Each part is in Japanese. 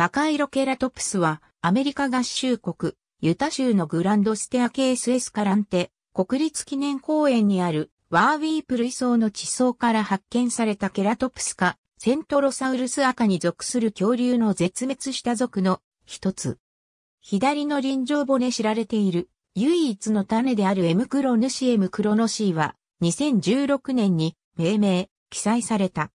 マカイロケラトプスは、アメリカ合衆国、ユタ州のグランドステアケースエスカランテ、国立記念公園にある、ワーウィープ類層の地層から発見されたケラトプス科、セントロサウルス赤に属する恐竜の絶滅した族の一つ。左の臨場骨知られている、唯一の種であるエムクロヌシエムクロノシーは、2016年に命名、記載された。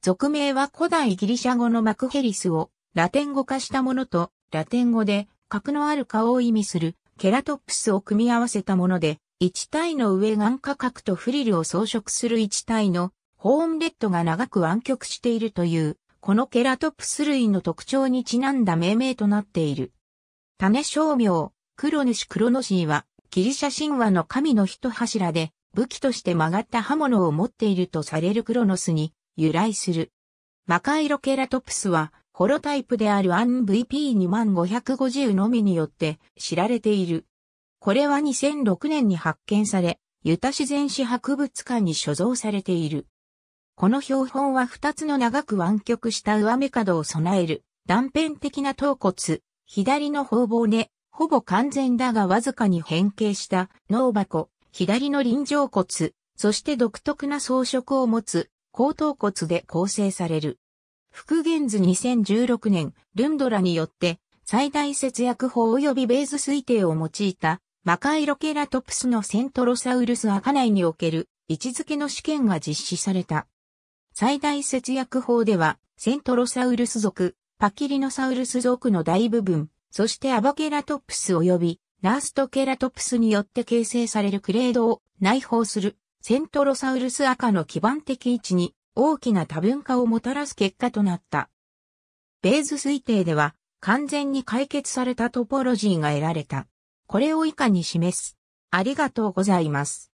俗名は古代ギリシャ語のマクヘリスをラテン語化したものと、ラテン語で角のある顔を意味するケラトプスを組み合わせたもので、一体の上眼価格とフリルを装飾する一体のホーンレッドが長く湾曲しているという、このケラトプス類の特徴にちなんだ命名となっている。種商名、クロヌシクロノシーは、ギリシャ神話の神の一柱で、武器として曲がった刃物を持っているとされるクロノスに由来する。マカイロケラトプスは、ホロタイプである ANVP2550 のみによって知られている。これは2006年に発見され、ユタ自然史博物館に所蔵されている。この標本は2つの長く湾曲した上目角を備える断片的な頭骨、左の方々根、ほぼ完全だがわずかに変形した脳箱、左の臨場骨、そして独特な装飾を持つ後頭骨で構成される。復元図2016年、ルンドラによって、最大節約法及びベーズ推定を用いた、マカイロケラトプスのセントロサウルス赤内における位置づけの試験が実施された。最大節約法では、セントロサウルス族、パキリノサウルス族の大部分、そしてアバケラトプス及びナーストケラトプスによって形成されるクレードを内包するセントロサウルス赤の基盤的位置に大きな多文化をもたらす結果となった。ベーズ推定では完全に解決されたトポロジーが得られた。これを以下に示す。ありがとうございます。